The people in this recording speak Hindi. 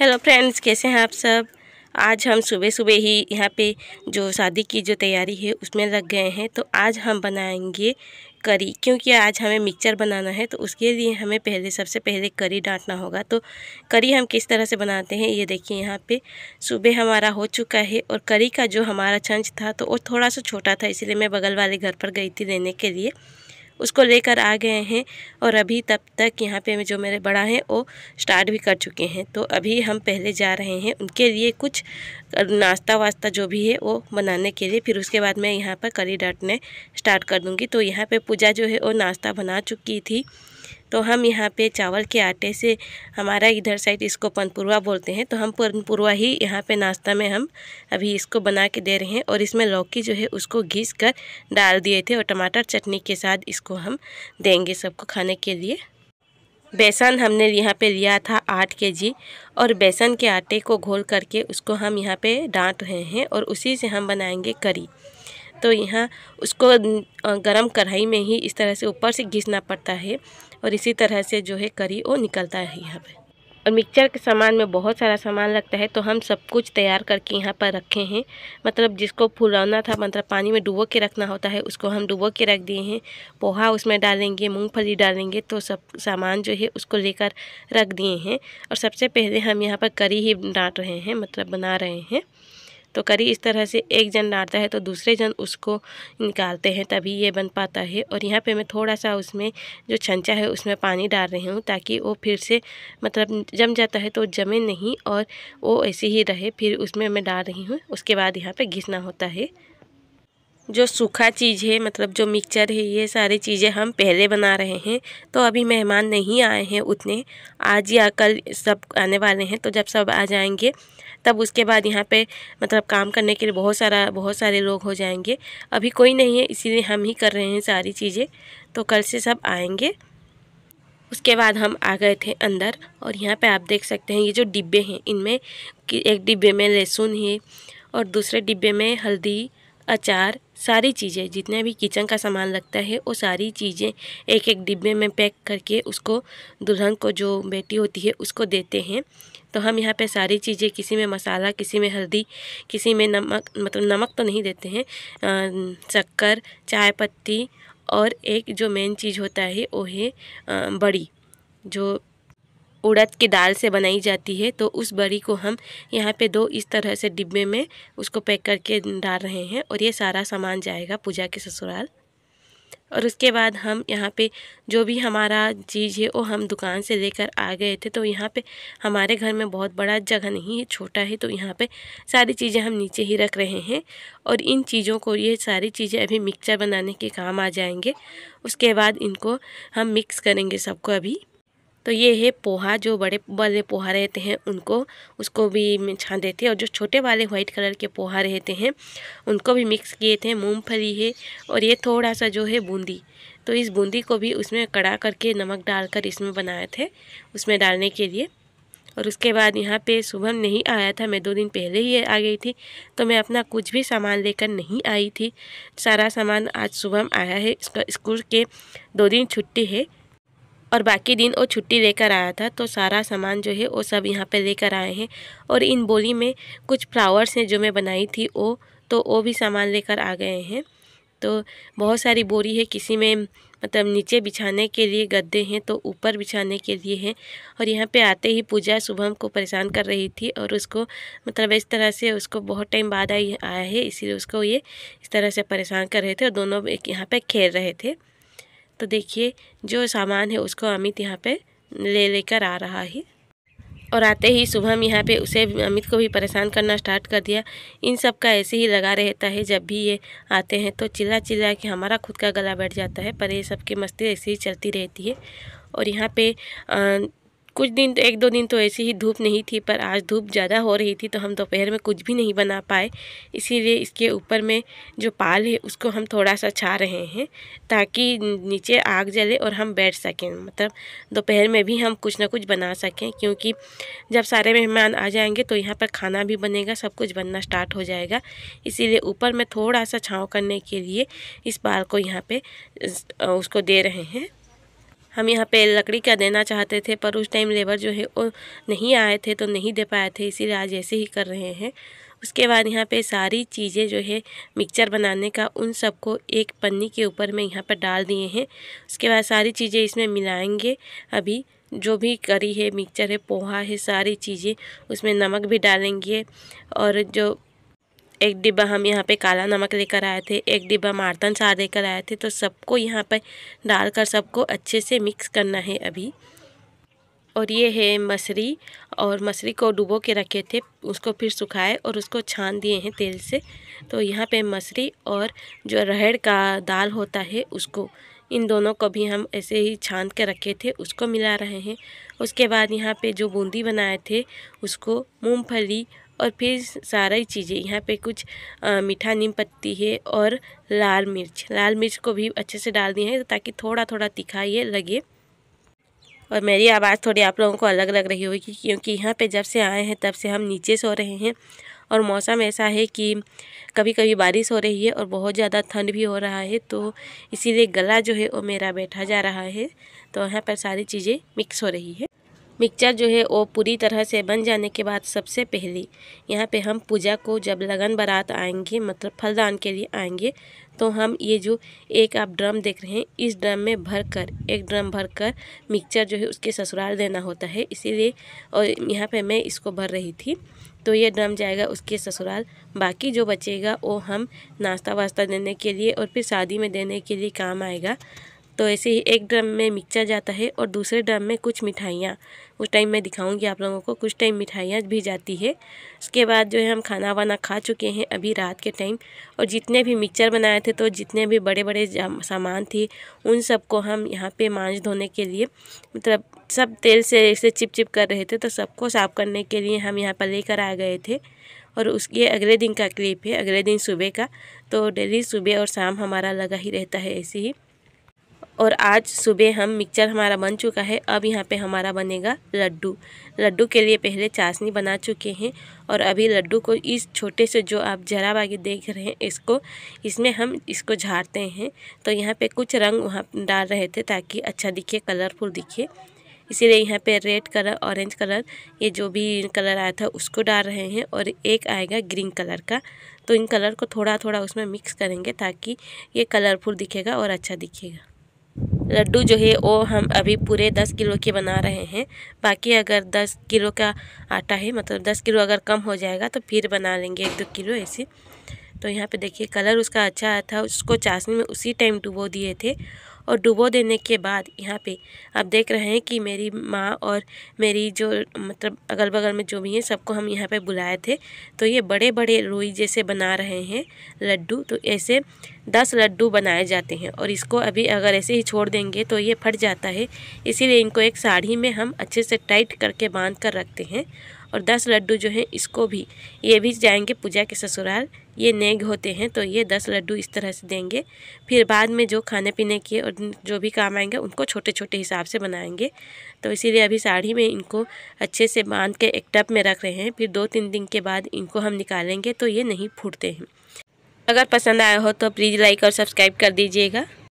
हेलो फ्रेंड्स कैसे हैं आप सब आज हम सुबह सुबह ही यहाँ पे जो शादी की जो तैयारी है उसमें लग गए हैं तो आज हम बनाएंगे करी क्योंकि आज हमें मिक्सचर बनाना है तो उसके लिए हमें पहले सबसे पहले करी डांटना होगा तो करी हम किस तरह से बनाते हैं ये देखिए यहाँ पे सुबह हमारा हो चुका है और करी का जो हमारा छंज था तो वो थोड़ा सा छोटा था इसीलिए मैं बगल वाले घर पर गई थी लेने के लिए उसको लेकर आ गए हैं और अभी तब तक यहाँ पे जो मेरे बड़ा हैं वो स्टार्ट भी कर चुके हैं तो अभी हम पहले जा रहे हैं उनके लिए कुछ नाश्ता वास्ता जो भी है वो बनाने के लिए फिर उसके बाद मैं यहाँ पर करी डांटने स्टार्ट कर दूँगी तो यहाँ पर पूजा जो है वो नाश्ता बना चुकी थी तो हम यहाँ पे चावल के आटे से हमारा इधर साइड इसको पनपुरवा बोलते हैं तो हम पनपुरवा ही यहाँ पे नाश्ता में हम अभी इसको बना के दे रहे हैं और इसमें लौकी जो है उसको घिस कर डाल दिए थे और टमाटर चटनी के साथ इसको हम देंगे सबको खाने के लिए बेसन हमने यहाँ पे लिया था आठ के जी और बेसन के आटे को घोल करके उसको हम यहाँ पे डांट रहे हैं और उसी से हम बनाएंगे करी तो यहाँ उसको गरम कढ़ाई में ही इस तरह से ऊपर से घिसना पड़ता है और इसी तरह से जो है करी वो निकलता है यहाँ पर और मिक्सचर के सामान में बहुत सारा सामान लगता है तो हम सब कुछ तैयार करके यहाँ पर रखे हैं मतलब जिसको फुलाना था मतलब पानी में डुबो के रखना होता है उसको हम डुबो के रख दिए हैं पोहा उसमें डालेंगे मूंगफली डालेंगे तो सब सामान जो है उसको लेकर रख दिए हैं और सबसे पहले हम यहाँ पर करी ही डाँट रहे हैं मतलब बना रहे हैं तो करी इस तरह से एक जन नाड़ता है तो दूसरे जन उसको निकालते हैं तभी ये बन पाता है और यहाँ पे मैं थोड़ा सा उसमें जो छंचा है उसमें पानी डाल रही हूँ ताकि वो फिर से मतलब जम जाता है तो जमे नहीं और वो ऐसे ही रहे फिर उसमें मैं डाल रही हूँ उसके बाद यहाँ पर घिसना होता है जो सूखा चीज़ है मतलब जो मिक्सचर है ये सारी चीज़ें हम पहले बना रहे हैं तो अभी मेहमान नहीं आए हैं उतने आज या कल सब आने वाले हैं तो जब सब आ जाएंगे तब उसके बाद यहाँ पे मतलब काम करने के लिए बहुत सारा बहुत सारे लोग हो जाएंगे अभी कोई नहीं है इसीलिए हम ही कर रहे हैं सारी चीज़ें तो कल से सब आएंगे उसके बाद हम आ गए थे अंदर और यहाँ पे आप देख सकते हैं ये जो डिब्बे हैं इनमें एक डिब्बे में लहसुन है और दूसरे डिब्बे में हल्दी अचार सारी चीज़ें जितने भी किचन का सामान लगता है वो सारी चीज़ें एक एक डिब्बे में पैक करके उसको दुल्हन को जो बेटी होती है उसको देते हैं तो हम यहाँ पे सारी चीज़ें किसी में मसाला किसी में हल्दी किसी में नमक मतलब नमक तो नहीं देते हैं शक्कर चाय पत्ती और एक जो मेन चीज़ होता है वो है बड़ी जो उड़द की दाल से बनाई जाती है तो उस बड़ी को हम यहाँ पे दो इस तरह से डिब्बे में उसको पैक करके डाल रहे हैं और ये सारा सामान जाएगा पूजा के ससुराल और उसके बाद हम यहाँ पे जो भी हमारा चीज़ है वो हम दुकान से लेकर आ गए थे तो यहाँ पे हमारे घर में बहुत बड़ा जगह नहीं है छोटा है तो यहाँ पे सारी चीज़ें हम नीचे ही रख रहे हैं और इन चीज़ों को ये सारी चीज़ें अभी मिक्सचर बनाने के काम आ जाएंगे उसके बाद इनको हम मिक्स करेंगे सबको अभी तो ये है पोहा जो बड़े वाले पोहा रहते हैं उनको उसको भी छान देते हैं और जो छोटे वाले व्हाइट कलर के पोहा रहते हैं उनको भी मिक्स किए थे मूंगफली है और ये थोड़ा सा जो है बूंदी तो इस बूंदी को भी उसमें कड़ा करके नमक डालकर इसमें बनाए थे उसमें डालने के लिए और उसके बाद यहाँ पे शुभम नहीं आया था मैं दो दिन पहले ही आ गई थी तो मैं अपना कुछ भी सामान लेकर नहीं आई थी सारा सामान आज शुभम आया है इसका स्कूल के दो दिन छुट्टी है और बाकी दिन वो छुट्टी लेकर आया था तो सारा सामान जो है वो सब यहाँ पे लेकर आए हैं और इन बोली में कुछ फ्लावर्स हैं जो मैं बनाई थी वो तो वो भी सामान लेकर आ गए हैं तो बहुत सारी बोरी है किसी में मतलब नीचे बिछाने के लिए गद्दे हैं तो ऊपर बिछाने के लिए हैं और यहाँ पे आते ही पूजा शुभम को परेशान कर रही थी और उसको मतलब इस तरह से उसको बहुत टाइम बाद आई आया है इसीलिए उसको ये इस तरह से परेशान कर रहे थे और दोनों एक यहाँ पे खेल रहे थे तो देखिए जो सामान है उसको अमित यहाँ पे ले लेकर आ रहा है और आते ही हम यहाँ पे उसे अमित को भी परेशान करना स्टार्ट कर दिया इन सब का ऐसे ही लगा रहता है जब भी ये आते हैं तो चिल्ला चिल्ला के हमारा खुद का गला बैठ जाता है पर ये सब की मस्ती ऐसे ही चलती रहती है और यहाँ पे कुछ दिन तो एक दो दिन तो ऐसी ही धूप नहीं थी पर आज धूप ज़्यादा हो रही थी तो हम दोपहर में कुछ भी नहीं बना पाए इसीलिए इसके ऊपर में जो पाल है उसको हम थोड़ा सा छा रहे हैं ताकि नीचे आग जले और हम बैठ सकें मतलब दोपहर में भी हम कुछ ना कुछ बना सकें क्योंकि जब सारे मेहमान आ जाएंगे तो यहाँ पर खाना भी बनेगा सब कुछ बनना स्टार्ट हो जाएगा इसीलिए ऊपर में थोड़ा सा छाँव करने के लिए इस पाल को यहाँ पर उसको दे रहे हैं हम यहाँ पे लकड़ी का देना चाहते थे पर उस टाइम लेबर जो है वो नहीं आए थे तो नहीं दे पाए थे इसीलिए आज ऐसे ही कर रहे हैं उसके बाद यहाँ पे सारी चीज़ें जो है मिक्सचर बनाने का उन सबको एक पन्नी के ऊपर में यहाँ पर डाल दिए हैं उसके बाद सारी चीज़ें इसमें मिलाएंगे अभी जो भी करी है मिक्सचर है पोहा है सारी चीज़ें उसमें नमक भी डालेंगे और जो एक डिब्बा हम यहाँ पे काला नमक लेकर आए थे एक डिब्बा मारतन चार लेकर आए थे तो सबको यहाँ पर डालकर सबको अच्छे से मिक्स करना है अभी और ये है मसरी और मसरी को डुबो के रखे थे उसको फिर सुखाए और उसको छान दिए हैं तेल से तो यहाँ पे मसरी और जो रहड़ का दाल होता है उसको इन दोनों को भी हम ऐसे ही छान के रखे थे उसको मिला रहे हैं उसके बाद यहाँ पे जो बूंदी बनाए थे उसको मूंगफली और फिर सारी चीज़ें यहाँ पे कुछ आ, मीठा नीम पत्ती है और लाल मिर्च लाल मिर्च को भी अच्छे से डाल दिए हैं ताकि थोड़ा थोड़ा तीखा ये लगे और मेरी आवाज़ थोड़ी आप लोगों को अलग लग रही होगी क्योंकि यहाँ पे जब से आए हैं तब से हम नीचे सो रहे हैं और मौसम ऐसा है कि कभी कभी बारिश हो रही है और बहुत ज़्यादा ठंड भी हो रहा है तो इसीलिए गला जो है वो मेरा बैठा जा रहा है तो यहाँ पर सारी चीज़ें मिक्स हो रही है मिक्सचर जो है वो पूरी तरह से बन जाने के बाद सबसे पहले यहाँ पे हम पूजा को जब लगन बारात आएंगे मतलब फलदान के लिए आएंगे तो हम ये जो एक आप ड्रम देख रहे हैं इस ड्रम में भर कर एक ड्रम भर कर मिक्सचर जो है उसके ससुराल देना होता है इसीलिए और यहाँ पे मैं इसको भर रही थी तो ये ड्रम जाएगा उसके ससुराल बाकी जो बचेगा वो हम नाश्ता वास्ता देने के लिए और फिर शादी में देने के लिए काम आएगा तो ऐसे ही एक ड्रम में मिक्सर जाता है और दूसरे ड्रम में कुछ मिठाइयाँ उस टाइम मैं दिखाऊंगी आप लोगों को कुछ टाइम मिठाइयाँ भी जाती है उसके बाद जो है हम खाना वाना खा चुके हैं अभी रात के टाइम और जितने भी मिक्सर बनाए थे तो जितने भी बड़े बड़े सामान थे उन सबको हम यहाँ पे मांझ धोने के लिए मतलब सब तेल से ऐसे चिप चिप कर रहे थे तो सबको साफ़ करने के लिए हम यहाँ पर लेकर आ गए थे और उसके अगले दिन का क्लिप है अगले दिन सुबह का तो डेली सुबह और शाम हमारा लगा ही रहता है ऐसे ही और आज सुबह हम मिक्सचर हमारा बन चुका है अब यहाँ पे हमारा बनेगा लड्डू लड्डू के लिए पहले चाशनी बना चुके हैं और अभी लड्डू को इस छोटे से जो आप जरा बागी देख रहे हैं इसको इसमें हम इसको झाड़ते हैं तो यहाँ पे कुछ रंग वहाँ डाल रहे थे ताकि अच्छा दिखे कलरफुल दिखे इसीलिए यहाँ पे रेड कलर ऑरेंज कलर ये जो भी कलर आया था उसको डाल रहे हैं और एक आएगा ग्रीन कलर का तो इन कलर को थोड़ा थोड़ा उसमें मिक्स करेंगे ताकि ये कलरफुल दिखेगा और अच्छा दिखेगा लड्डू जो है वो हम अभी पूरे दस किलो के बना रहे हैं बाकी अगर दस किलो का आटा है मतलब दस किलो अगर कम हो जाएगा तो फिर बना लेंगे एक दो किलो ऐसे तो यहाँ पे देखिए कलर उसका अच्छा आया था उसको चाशनी में उसी टाइम डुबो दिए थे और डुबो देने के बाद यहाँ पे आप देख रहे हैं कि मेरी माँ और मेरी जो मतलब अगल बगल में जो भी हैं सबको हम यहाँ पे बुलाए थे तो ये बड़े बड़े रोई जैसे बना रहे हैं लड्डू तो ऐसे दस लड्डू बनाए जाते हैं और इसको अभी अगर ऐसे ही छोड़ देंगे तो ये फट जाता है इसीलिए इनको एक साड़ी में हम अच्छे से टाइट करके बांध कर रखते हैं और दस लड्डू जो हैं इसको भी ये भी जाएंगे पूजा के ससुराल ये नेग होते हैं तो ये दस लड्डू इस तरह से देंगे फिर बाद में जो खाने पीने के और जो भी काम आएंगे उनको छोटे छोटे हिसाब से बनाएंगे तो इसीलिए अभी साड़ी में इनको अच्छे से बांध के एक टप में रख रहे हैं फिर दो तीन दिन के बाद इनको हम निकालेंगे तो ये नहीं फूटते हैं अगर पसंद आया हो तो प्लीज़ लाइक और सब्सक्राइब कर दीजिएगा